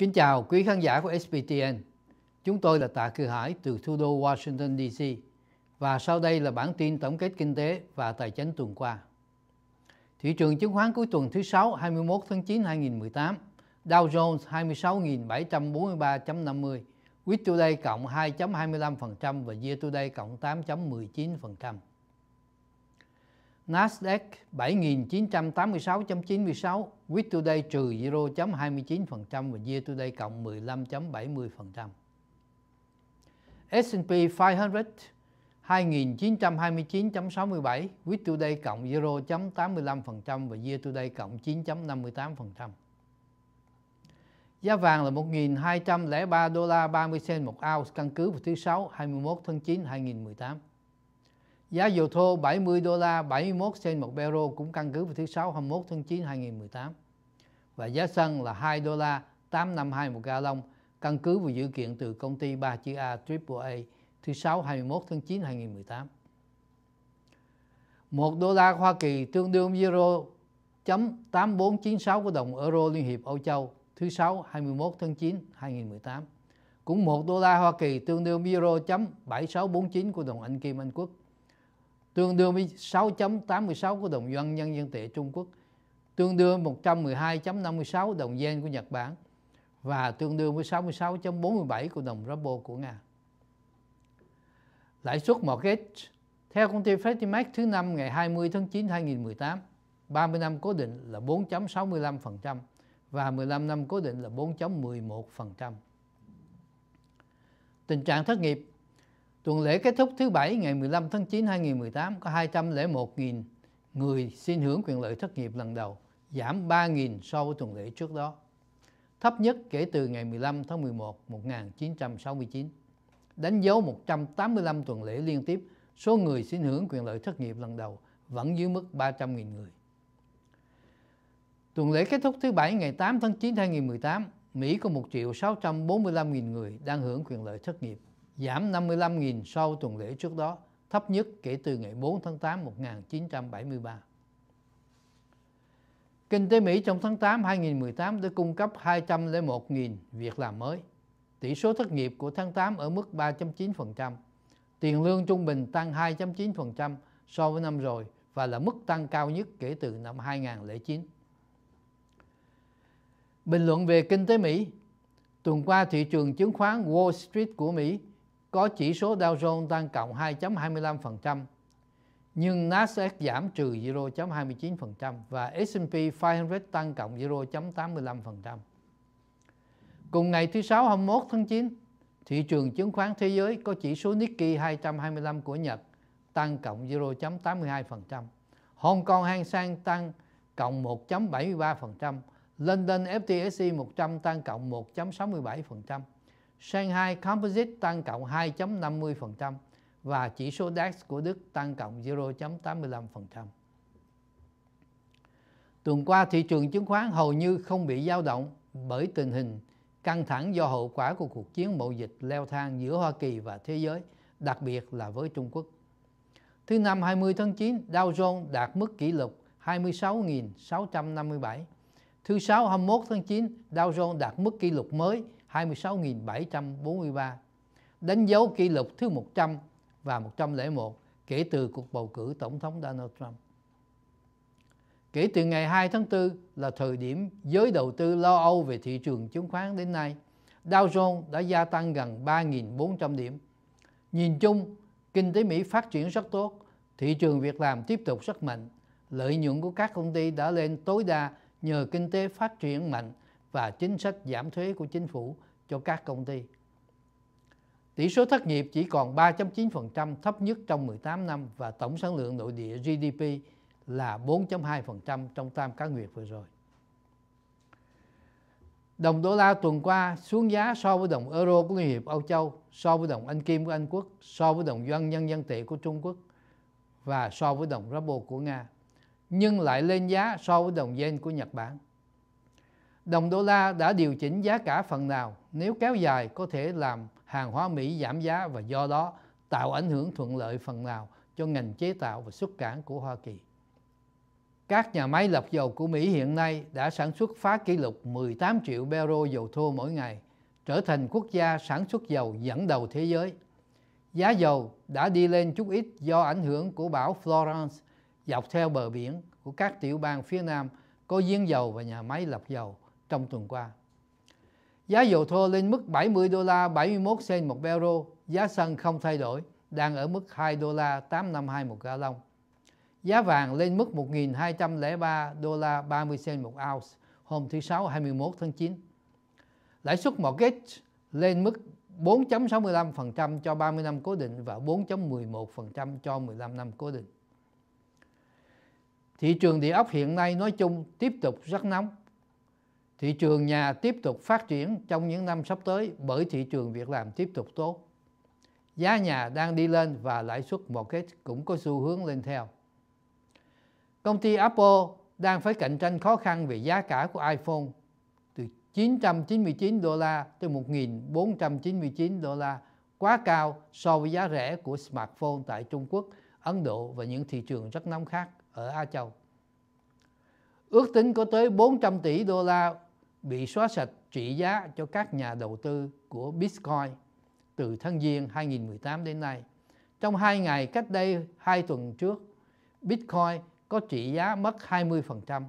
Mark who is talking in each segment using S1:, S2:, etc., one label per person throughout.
S1: Kính chào quý khán giả của SBTN, Chúng tôi là Tạ Cư Hải từ thủ đô Washington DC và sau đây là bản tin tổng kết kinh tế và tài chính tuần qua. Thị trường chứng khoán cuối tuần thứ Sáu 21 tháng 9 2018, Dow Jones 26.743.50, Week Today cộng 2.25% và Year Today cộng 8.19%. Nasdaq 7 986 96 Week Today trừ 0.29% và Year Today cộng 15.70%. S&P 500 2 929 67 Week Today cộng 0.85% và Year Today cộng 9.58%. Giá vàng là 1.203 đô la 30 cent một ounce căn cứ vào thứ Sáu 21 tháng 9 2018. Giá dầu thô 70 đô la 71 sen một barrel cũng căn cứ vào thứ sáu 21 tháng 9 2018. Và giá xăng là 2 đô la 852 một ga lông căn cứ vào dự kiện từ công ty 3 chữ A AAA thứ sáu 21 tháng 9 2018. 1 đô la Hoa Kỳ tương đương với 0.8496 của đồng euro Liên hiệp Âu Châu thứ sáu 21 tháng 9 2018. Cũng 1 đô la Hoa Kỳ tương đương với 0.7649 của đồng Anh Kim Anh Quốc tương đương với 6.86 của đồng yuan nhân dân tệ Trung Quốc, tương đương 112.56 đồng yen của Nhật Bản và tương đương với 66.47 của đồng ruble của Nga. Lãi suất mortgage theo công ty Freddie Mac thứ năm ngày 20 tháng 9 2018, 30 năm cố định là 4.65% và 15 năm cố định là 4.11%. Tình trạng thất nghiệp Tuần lễ kết thúc thứ Bảy ngày 15 tháng 9 2018 có 201.000 người xin hưởng quyền lợi thất nghiệp lần đầu, giảm 3.000 so với tuần lễ trước đó. Thấp nhất kể từ ngày 15 tháng 11 1969. Đánh dấu 185 tuần lễ liên tiếp, số người xin hưởng quyền lợi thất nghiệp lần đầu vẫn dưới mức 300.000 người. Tuần lễ kết thúc thứ Bảy ngày 8 tháng 9 2018, Mỹ có 1.645.000 người đang hưởng quyền lợi thất nghiệp giảm 55.000 sau tuần lễ trước đó, thấp nhất kể từ ngày 4 tháng 8 1973. Kinh tế Mỹ trong tháng 8 2018 đã cung cấp 201.000 việc làm mới. Tỷ số thất nghiệp của tháng 8 ở mức 3.9%. Tiền lương trung bình tăng 2.9% so với năm rồi và là mức tăng cao nhất kể từ năm 2009. Bình luận về kinh tế Mỹ Tuần qua thị trường chứng khoán Wall Street của Mỹ có chỉ số Dow Jones tăng cộng 2.25%, nhưng Nasdaq giảm trừ 0.29% và S&P 500 tăng cộng 0.85%. Cùng ngày thứ Sáu 21 tháng 9, thị trường chứng khoán thế giới có chỉ số Nikkei 225 của Nhật tăng cộng 0.82%, Hong Kong Hang Seng tăng cộng 1.73%, London FTSE 100 tăng cộng 1.67%, Shanghai Composite tăng cộng 2.50% và chỉ số DAX của Đức tăng cộng 0.85%. Tuần qua thị trường chứng khoán hầu như không bị dao động bởi tình hình căng thẳng do hậu quả của cuộc chiến mậu dịch leo thang giữa Hoa Kỳ và thế giới, đặc biệt là với Trung Quốc. Thứ năm 20 tháng 9, Dow Jones đạt mức kỷ lục 26.657. Thứ sáu 21 tháng 9, Dow Jones đạt mức kỷ lục mới 26.657. 26.743, đánh dấu kỷ lục thứ 100 và 101 kể từ cuộc bầu cử Tổng thống Donald Trump. Kể từ ngày 2 tháng 4 là thời điểm giới đầu tư lo âu về thị trường chứng khoán đến nay, Dow Jones đã gia tăng gần 3.400 điểm. Nhìn chung, kinh tế Mỹ phát triển rất tốt, thị trường việc làm tiếp tục rất mạnh, lợi nhuận của các công ty đã lên tối đa nhờ kinh tế phát triển mạnh và chính sách giảm thuế của chính phủ cho các công ty. Tỷ số thất nghiệp chỉ còn 3.9% thấp nhất trong 18 năm và tổng sản lượng nội địa GDP là 4.2% trong tam cá nguyệt vừa rồi. Đồng đô la tuần qua xuống giá so với đồng euro của Liên hiệp Âu Châu, so với đồng Anh Kim của Anh Quốc, so với đồng Yuan Nhân dân tệ của Trung Quốc và so với đồng Ruble của Nga, nhưng lại lên giá so với đồng Yen của Nhật Bản. Đồng đô la đã điều chỉnh giá cả phần nào, nếu kéo dài có thể làm hàng hóa Mỹ giảm giá và do đó tạo ảnh hưởng thuận lợi phần nào cho ngành chế tạo và xuất cảng của Hoa Kỳ. Các nhà máy lọc dầu của Mỹ hiện nay đã sản xuất phá kỷ lục 18 triệu barrel dầu thô mỗi ngày, trở thành quốc gia sản xuất dầu dẫn đầu thế giới. Giá dầu đã đi lên chút ít do ảnh hưởng của bão Florence dọc theo bờ biển của các tiểu bang phía Nam có giếng dầu và nhà máy lọc dầu trong tuần qua. Giá dầu thô lên mức 70 đô la 71 cent một barrel, giá xăng không thay đổi, đang ở mức 2 đô la 852 một ga lông. Giá vàng lên mức 1.203 đô la 30 cent một ounce hôm thứ Sáu 21 tháng 9. Lãi suất mortgage lên mức 4.65% cho 30 năm cố định và 4.11% cho 15 năm cố định. Thị trường địa ốc hiện nay nói chung tiếp tục rất nóng thị trường nhà tiếp tục phát triển trong những năm sắp tới bởi thị trường việc làm tiếp tục tốt. Giá nhà đang đi lên và lãi suất một mortgage cũng có xu hướng lên theo. Công ty Apple đang phải cạnh tranh khó khăn về giá cả của iPhone từ 999 đô la tới 1.499 đô la quá cao so với giá rẻ của smartphone tại Trung Quốc, Ấn Độ và những thị trường rất nóng khác ở Á Châu. Ước tính có tới 400 tỷ đô la bị xóa sạch trị giá cho các nhà đầu tư của Bitcoin từ tháng Giêng 2018 đến nay. Trong hai ngày cách đây hai tuần trước, Bitcoin có trị giá mất 20%.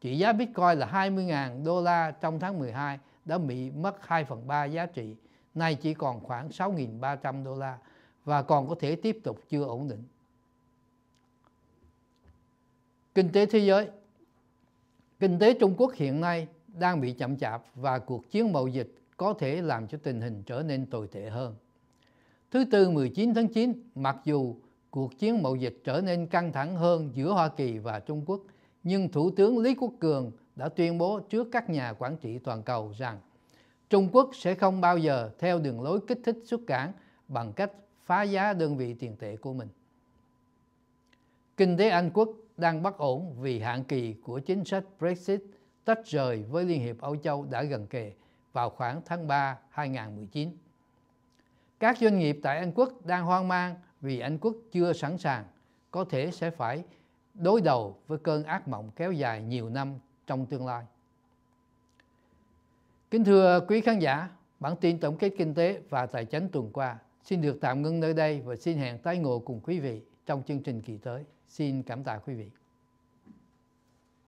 S1: Trị giá Bitcoin là 20.000 đô la trong tháng 12 đã bị mất 2 phần 3 giá trị, nay chỉ còn khoảng 6.300 đô la và còn có thể tiếp tục chưa ổn định. Kinh tế thế giới Kinh tế Trung Quốc hiện nay đang bị chậm chạp và cuộc chiến mậu dịch có thể làm cho tình hình trở nên tồi tệ hơn. Thứ tư 19 tháng 9, mặc dù cuộc chiến mậu dịch trở nên căng thẳng hơn giữa Hoa Kỳ và Trung Quốc, nhưng Thủ tướng Lý Quốc Cường đã tuyên bố trước các nhà quản trị toàn cầu rằng Trung Quốc sẽ không bao giờ theo đường lối kích thích xuất cảng bằng cách phá giá đơn vị tiền tệ của mình. Kinh tế Anh quốc đang bất ổn vì hạn kỳ của chính sách Brexit – tách rời với Liên hiệp Âu Châu đã gần kề vào khoảng tháng 3 2019. Các doanh nghiệp tại Anh Quốc đang hoang mang vì Anh Quốc chưa sẵn sàng, có thể sẽ phải đối đầu với cơn ác mộng kéo dài nhiều năm trong tương lai. Kính thưa quý khán giả, bản tin tổng kết kinh tế và tài chính tuần qua xin được tạm ngưng nơi đây và xin hẹn tái ngộ cùng quý vị trong chương trình kỳ tới. Xin cảm tạ quý vị.